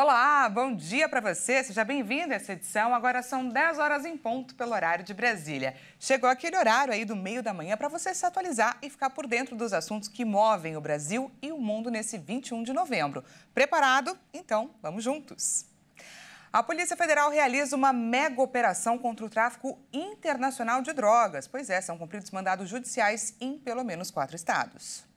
Olá, bom dia para você. Seja bem-vindo a essa edição. Agora são 10 horas em ponto pelo horário de Brasília. Chegou aquele horário aí do meio da manhã para você se atualizar e ficar por dentro dos assuntos que movem o Brasil e o mundo nesse 21 de novembro. Preparado? Então, vamos juntos. A Polícia Federal realiza uma mega operação contra o tráfico internacional de drogas. Pois é, são cumpridos mandados judiciais em pelo menos quatro estados.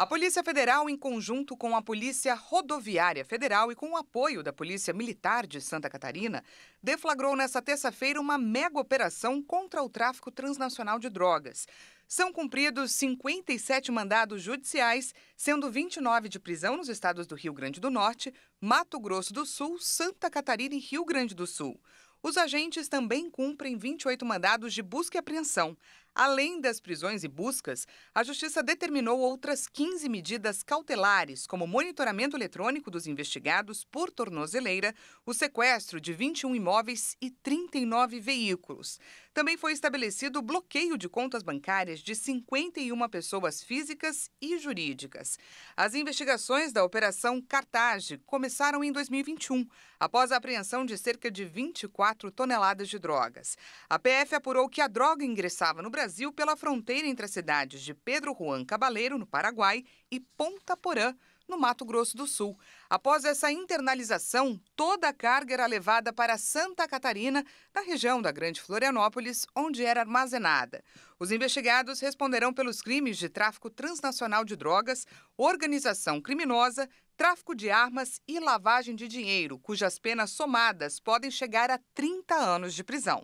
A Polícia Federal, em conjunto com a Polícia Rodoviária Federal e com o apoio da Polícia Militar de Santa Catarina, deflagrou nesta terça-feira uma mega operação contra o tráfico transnacional de drogas. São cumpridos 57 mandados judiciais, sendo 29 de prisão nos estados do Rio Grande do Norte, Mato Grosso do Sul, Santa Catarina e Rio Grande do Sul. Os agentes também cumprem 28 mandados de busca e apreensão. Além das prisões e buscas, a Justiça determinou outras 15 medidas cautelares, como monitoramento eletrônico dos investigados por tornozeleira, o sequestro de 21 imóveis e 39 veículos. Também foi estabelecido bloqueio de contas bancárias de 51 pessoas físicas e jurídicas. As investigações da Operação Cartage começaram em 2021, após a apreensão de cerca de 24 toneladas de drogas. A PF apurou que a droga ingressava no Brasil Brasil pela fronteira entre as cidades de Pedro Juan Cabaleiro, no Paraguai, e Ponta Porã, no Mato Grosso do Sul. Após essa internalização, toda a carga era levada para Santa Catarina, na região da Grande Florianópolis, onde era armazenada. Os investigados responderão pelos crimes de tráfico transnacional de drogas, organização criminosa, tráfico de armas e lavagem de dinheiro, cujas penas somadas podem chegar a 30 anos de prisão.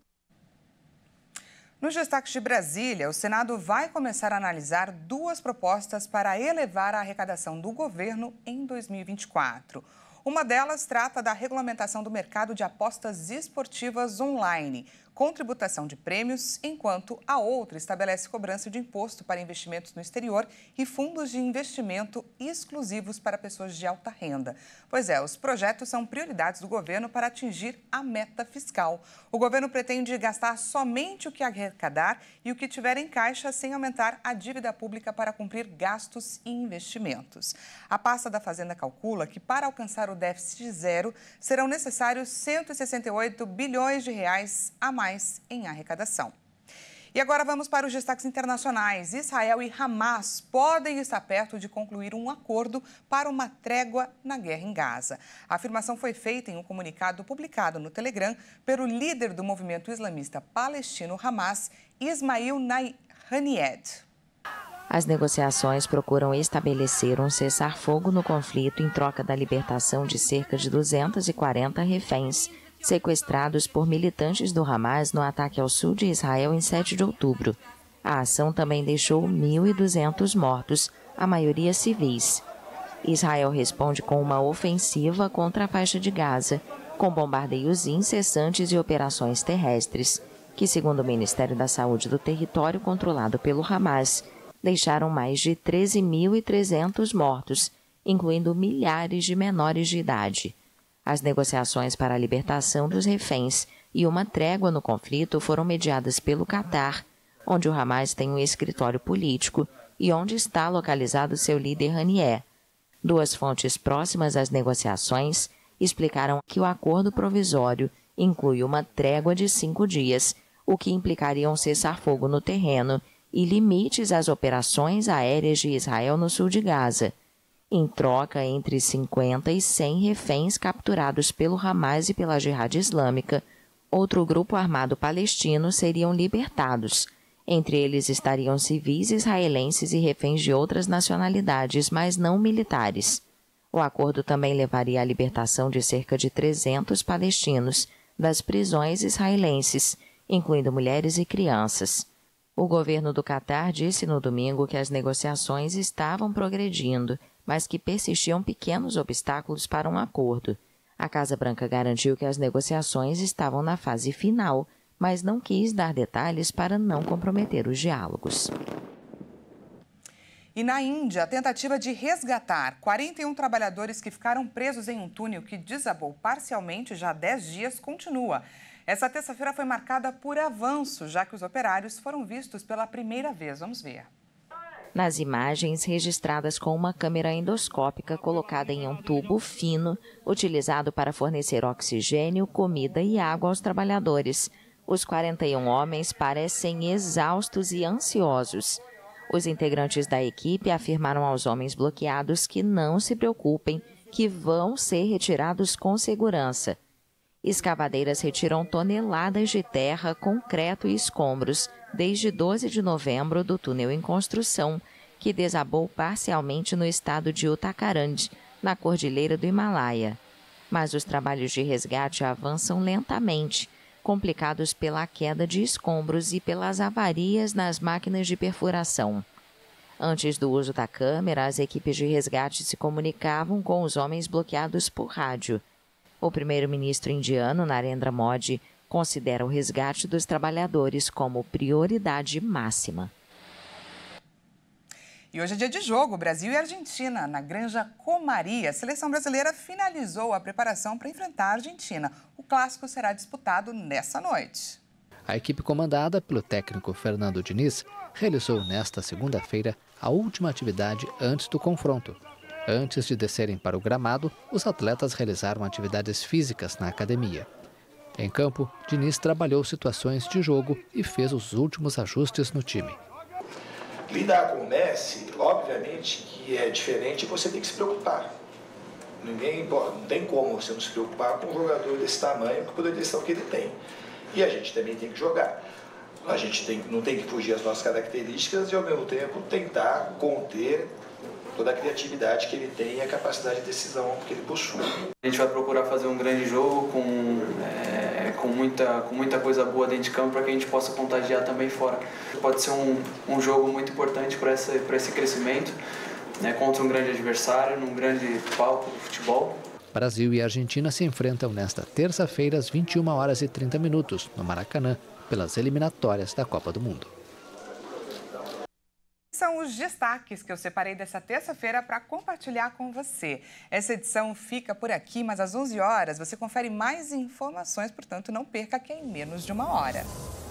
Nos destaques de Brasília, o Senado vai começar a analisar duas propostas para elevar a arrecadação do governo em 2024. Uma delas trata da regulamentação do mercado de apostas esportivas online, com tributação de prêmios, enquanto a outra estabelece cobrança de imposto para investimentos no exterior e fundos de investimento exclusivos para pessoas de alta renda. Pois é, os projetos são prioridades do governo para atingir a meta fiscal. O governo pretende gastar somente o que arrecadar e o que tiver em caixa sem aumentar a dívida pública para cumprir gastos e investimentos. A pasta da Fazenda calcula que para alcançar o déficit zero serão necessários 168 bilhões de reais a mais mais em arrecadação. E agora vamos para os destaques internacionais. Israel e Hamas podem estar perto de concluir um acordo para uma trégua na guerra em Gaza. A afirmação foi feita em um comunicado publicado no Telegram pelo líder do movimento islamista palestino Hamas, Ismail Haniyeh. As negociações procuram estabelecer um cessar-fogo no conflito em troca da libertação de cerca de 240 reféns sequestrados por militantes do Hamas no ataque ao sul de Israel em 7 de outubro. A ação também deixou 1.200 mortos, a maioria civis. Israel responde com uma ofensiva contra a faixa de Gaza, com bombardeios incessantes e operações terrestres, que, segundo o Ministério da Saúde do território controlado pelo Hamas, deixaram mais de 13.300 mortos, incluindo milhares de menores de idade. As negociações para a libertação dos reféns e uma trégua no conflito foram mediadas pelo Catar, onde o Hamas tem um escritório político e onde está localizado seu líder Ranier. Duas fontes próximas às negociações explicaram que o acordo provisório inclui uma trégua de cinco dias, o que implicaria um cessar-fogo no terreno e limites às operações aéreas de Israel no sul de Gaza em troca entre 50 e 100 reféns capturados pelo Hamas e pela Jihad Islâmica, outro grupo armado palestino seriam libertados. Entre eles estariam civis israelenses e reféns de outras nacionalidades, mas não militares. O acordo também levaria à libertação de cerca de 300 palestinos das prisões israelenses, incluindo mulheres e crianças. O governo do Catar disse no domingo que as negociações estavam progredindo mas que persistiam pequenos obstáculos para um acordo. A Casa Branca garantiu que as negociações estavam na fase final, mas não quis dar detalhes para não comprometer os diálogos. E na Índia, a tentativa de resgatar 41 trabalhadores que ficaram presos em um túnel que desabou parcialmente já há 10 dias continua. Essa terça-feira foi marcada por avanço, já que os operários foram vistos pela primeira vez. Vamos ver nas imagens registradas com uma câmera endoscópica colocada em um tubo fino, utilizado para fornecer oxigênio, comida e água aos trabalhadores. Os 41 homens parecem exaustos e ansiosos. Os integrantes da equipe afirmaram aos homens bloqueados que não se preocupem, que vão ser retirados com segurança. Escavadeiras retiram toneladas de terra, concreto e escombros, desde 12 de novembro do túnel em construção, que desabou parcialmente no estado de Utacarand, na cordilheira do Himalaia. Mas os trabalhos de resgate avançam lentamente, complicados pela queda de escombros e pelas avarias nas máquinas de perfuração. Antes do uso da câmera, as equipes de resgate se comunicavam com os homens bloqueados por rádio. O primeiro-ministro indiano, Narendra Modi, considera o resgate dos trabalhadores como prioridade máxima. E hoje é dia de jogo, Brasil e Argentina, na Granja Comaria. A seleção brasileira finalizou a preparação para enfrentar a Argentina. O clássico será disputado nessa noite. A equipe comandada pelo técnico Fernando Diniz realizou nesta segunda-feira a última atividade antes do confronto. Antes de descerem para o gramado, os atletas realizaram atividades físicas na academia. Em campo, Diniz trabalhou situações de jogo e fez os últimos ajustes no time. Lidar com o Messi, obviamente que é diferente, você tem que se preocupar. Ninguém, não tem como você não se preocupar com um jogador desse tamanho, com a o que ele tem. E a gente também tem que jogar. A gente tem, não tem que fugir às nossas características e, ao mesmo tempo, tentar conter toda a criatividade que ele tem e a capacidade de decisão que ele possui. A gente vai procurar fazer um grande jogo com é, com, muita, com muita coisa boa dentro de campo para que a gente possa contagiar também fora. Pode ser um, um jogo muito importante para esse crescimento, né, contra um grande adversário, num grande palco do futebol. Brasil e Argentina se enfrentam nesta terça-feira às 21 horas e 30 minutos no Maracanã pelas eliminatórias da Copa do Mundo são os destaques que eu separei dessa terça-feira para compartilhar com você. Essa edição fica por aqui, mas às 11 horas você confere mais informações, portanto, não perca aqui em menos de uma hora.